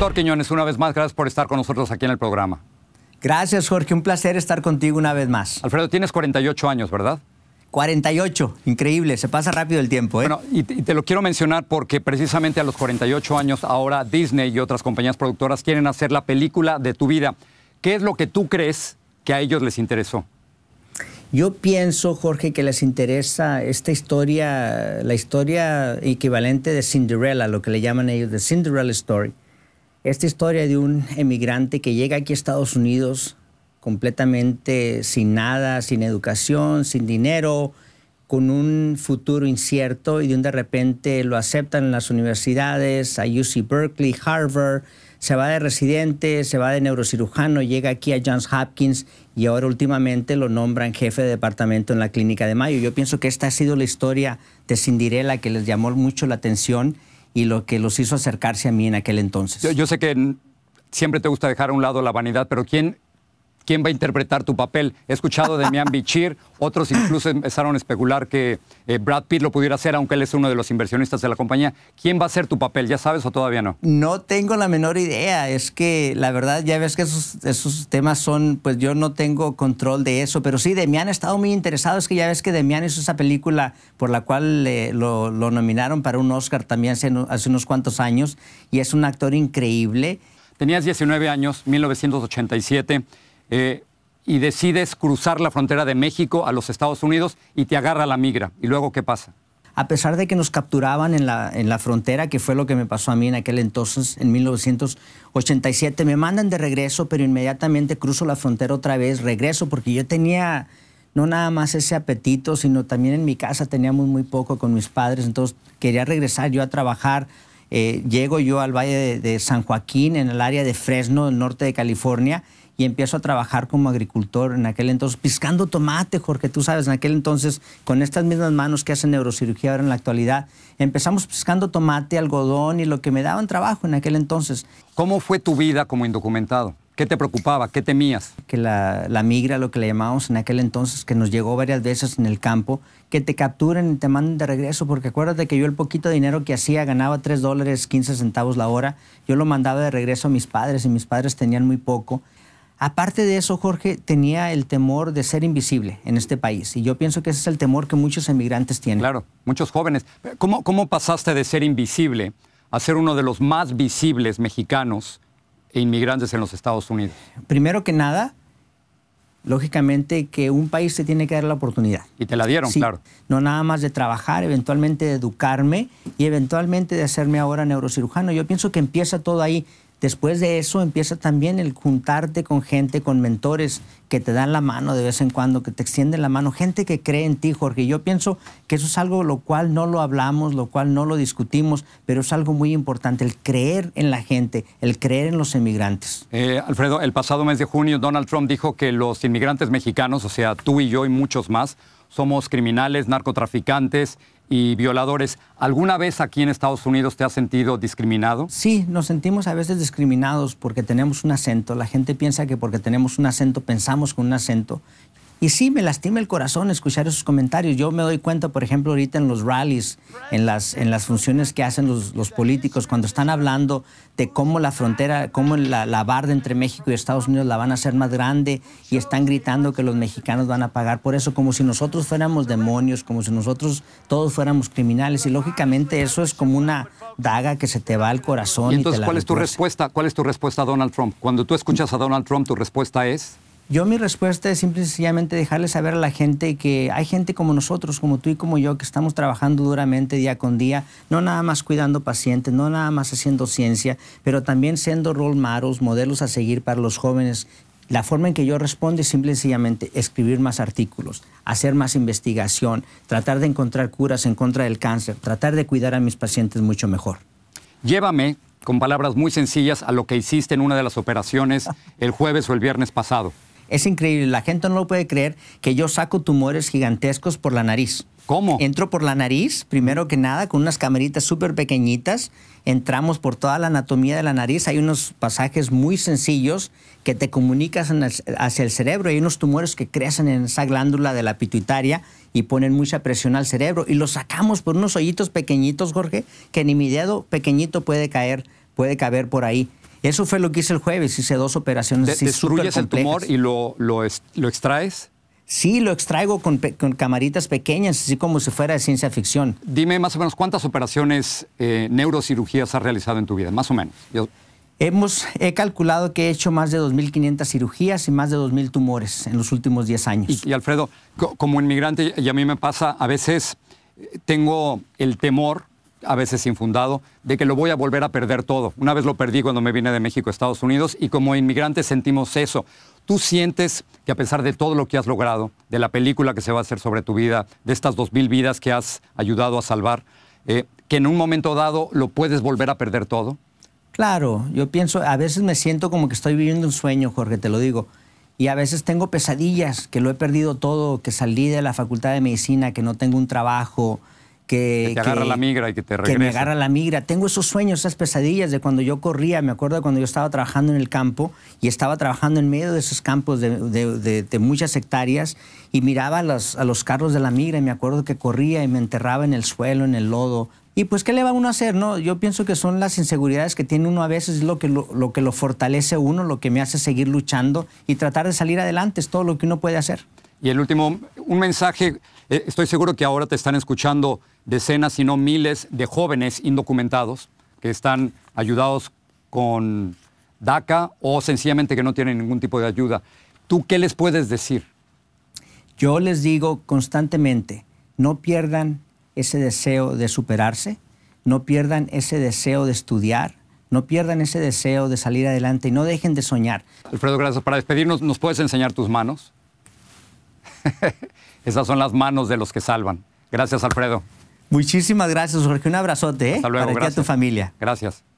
Doctor Quiñones, una vez más, gracias por estar con nosotros aquí en el programa. Gracias, Jorge. Un placer estar contigo una vez más. Alfredo, tienes 48 años, ¿verdad? 48, increíble, se pasa rápido el tiempo. ¿eh? Bueno, y te, lo quiero mencionar porque precisamente a los 48 años ahora Disney y otras compañías productoras quieren hacer la película de tu vida. ¿Qué es lo que tú crees que a ellos les interesó? Yo pienso, Jorge, que les interesa esta historia, la historia equivalente de Cinderella, lo que le llaman ellos, The Cinderella Story esta historia de un emigrante que llega aquí a Estados Unidos completamente sin nada, sin educación, sin dinero, con un futuro incierto y de un de repente lo aceptan en las universidades, a UC Berkeley, Harvard, se va de residente, se va de neurocirujano, llega aquí a Johns Hopkins y ahora últimamente lo nombran jefe de departamento en la Clínica de Mayo. Yo pienso que esta ha sido la historia de Cinderella que les llamó mucho la atención y lo que los hizo acercarse a mí en aquel entonces. Yo, sé que siempre te gusta dejar a un lado la vanidad, pero ¿quién, quién va a interpretar tu papel. He escuchado de Mian Bichir, otros incluso empezaron a especular que eh, Brad Pitt lo pudiera hacer, aunque él es uno de los inversionistas de la compañía. ¿Quién va a ser tu papel? ¿Ya sabes o todavía no? No tengo la menor idea. Es que la verdad, ya ves que esos, temas son, pues yo no tengo control de eso. Pero sí, Demian ha estado muy interesado. Es que ya ves que Demian hizo esa película por la cual eh, lo, nominaron para un Oscar también hace, hace unos cuantos años. Y es un actor increíble. Tenías 19 años, 1987. Eh, y decides cruzar la frontera de México a los Estados Unidos y te agarra la migra. ¿Y luego qué pasa? A pesar de que nos capturaban en la, frontera, que fue lo que me pasó a mí en aquel entonces, en 1987, me mandan de regreso, pero inmediatamente cruzo la frontera otra vez, regreso, porque yo tenía no nada más ese apetito, sino también en mi casa teníamos muy poco con mis padres, entonces quería regresar yo a trabajar. Eh, llego yo al Valle de, San Joaquín, en el área de Fresno, el norte de California, y empiezo a trabajar como agricultor en aquel entonces, piscando tomate, Jorge, tú sabes, en aquel entonces, con estas mismas manos que hacen neurocirugía ahora en la actualidad, empezamos piscando tomate, algodón y lo que me daban trabajo en aquel entonces. ¿Cómo fue tu vida como indocumentado? ¿Qué te preocupaba? ¿Qué temías? Que la, la, migra, lo que le llamábamos en aquel entonces, que nos llegó varias veces en el campo, que te capturen y te manden de regreso, porque acuérdate que yo el poquito dinero que hacía, ganaba 3 dólares 15 centavos la hora, yo lo mandaba de regreso a mis padres y mis padres tenían muy poco. Aparte de eso, Jorge, tenía el temor de ser invisible en este país. Y yo pienso que ese es el temor que muchos emigrantes tienen. Claro, muchos jóvenes. ¿Cómo, pasaste de ser invisible a ser uno de los más visibles mexicanos e inmigrantes en los Estados Unidos? Primero que nada, lógicamente que un país se tiene que dar la oportunidad. Y te la dieron, claro. No nada más de trabajar, eventualmente de educarme y eventualmente de hacerme ahora neurocirujano. Yo pienso que empieza todo ahí. Después de eso empieza también el juntarte con gente, con mentores que te dan la mano de vez en cuando, que te extienden la mano, gente que cree en ti, Jorge. Yo pienso que eso es algo lo cual no lo hablamos, lo cual no lo discutimos, pero es algo muy importante, el creer en la gente, el creer en los inmigrantes. Eh, Alfredo, el pasado mes de junio Donald Trump dijo que los inmigrantes mexicanos, o sea, tú y yo y muchos más, somos criminales, narcotraficantes y violadores. ¿Alguna vez aquí en Estados Unidos te has sentido discriminado? Sí, nos sentimos a veces discriminados porque tenemos un acento. La gente piensa que porque tenemos un acento pensamos con un acento. Y sí, me lastima el corazón escuchar esos comentarios. Yo me doy cuenta, por ejemplo, ahorita en los rallies, en las, en las funciones que hacen los, políticos, cuando están hablando de cómo la frontera, cómo la, la barda entre México y Estados Unidos la van a hacer más grande y están gritando que los mexicanos van a pagar por eso, como si nosotros fuéramos demonios, como si nosotros todos fuéramos criminales. Y lógicamente eso es como una daga que se te va al corazón. entonces, ¿cuál es tu respuesta? ¿Cuál es tu respuesta a Donald Trump? Cuando tú escuchas a Donald Trump, tu respuesta es... Yo mi respuesta es simple y sencillamente dejarle saber a la gente que hay gente como nosotros, como tú y como yo, que estamos trabajando duramente día con día, no nada más cuidando pacientes, no nada más haciendo ciencia, pero también siendo role models, modelos a seguir para los jóvenes la forma en que yo respondo es simple y sencillamente escribir más artículos, hacer más investigación, tratar de encontrar curas en contra del cáncer, tratar de cuidar a mis pacientes mucho mejor. Llévame, con palabras muy sencillas, a lo que hiciste en una de las operaciones el jueves o el viernes pasado. Es increíble, la gente no lo puede creer que yo saco tumores gigantescos por la nariz. ¿Cómo? Entro por la nariz, primero que nada, con unas cameritas súper pequeñitas. Entramos por toda la anatomía de la nariz. Hay unos pasajes muy sencillos que te comunicas hacia el cerebro. Hay unos tumores que crecen en esa glándula de la pituitaria y ponen mucha presión al cerebro. Y los sacamos por unos hoyitos pequeñitos, Jorge, que ni mi dedo pequeñito puede caer, puede caber por ahí. Eso fue lo que hice el jueves, hice dos operaciones. De, ¿Destruyes el tumor y lo, lo, lo extraes? Sí, lo extraigo con, camaritas pequeñas, así como si fuera de ciencia ficción. Dime más o menos cuántas operaciones eh, neurocirugías has realizado en tu vida, más o menos. Hemos, he calculado que he hecho más de 2.500 cirugías y más de 2.000 tumores en los últimos 10 años. Y, Alfredo, como inmigrante, y a mí me pasa, a veces eh, tengo el temor a veces infundado, de que lo voy a volver a perder todo. Una vez lo perdí cuando me vine de México a Estados Unidos y como inmigrante sentimos eso. ¿Tú sientes que a pesar de todo lo que has logrado, de la película que se va a hacer sobre tu vida, de estas dos mil vidas que has ayudado a salvar, eh, que en un momento dado lo puedes volver a perder todo? Claro, yo pienso, a veces me siento como que estoy viviendo un sueño, Jorge, te lo digo. Y a veces tengo pesadillas, que lo he perdido todo, que salí de la facultad de medicina, que no tengo un trabajo, que, agarra la migra y que te regresa. Que me agarra la migra. Tengo esos sueños, esas pesadillas de cuando yo corría. Me acuerdo de cuando yo estaba trabajando en el campo y estaba trabajando en medio de esos campos de, muchas hectáreas y miraba a los, a los carros de la migra y me acuerdo que corría y me enterraba en el suelo, en el lodo, y pues, ¿qué le va uno a hacer? No, yo pienso que son las inseguridades que tiene uno a veces lo que lo, que lo fortalece uno, lo que me hace seguir luchando y tratar de salir adelante, es todo lo que uno puede hacer. Y el último, un mensaje, eh, estoy seguro que ahora te están escuchando decenas, si no miles, de jóvenes indocumentados que están ayudados con DACA o sencillamente que no tienen ningún tipo de ayuda. ¿Tú qué les puedes decir? Yo les digo constantemente, no pierdan ese deseo de superarse, no pierdan ese deseo de estudiar, no pierdan ese deseo de salir adelante y no dejen de soñar. Alfredo, gracias. Para despedirnos, ¿nos puedes enseñar tus manos? Esas son las manos de los que salvan. Gracias, Alfredo. Muchísimas gracias, Jorge. Un abrazote, ¿eh? Para ti a tu familia. Gracias.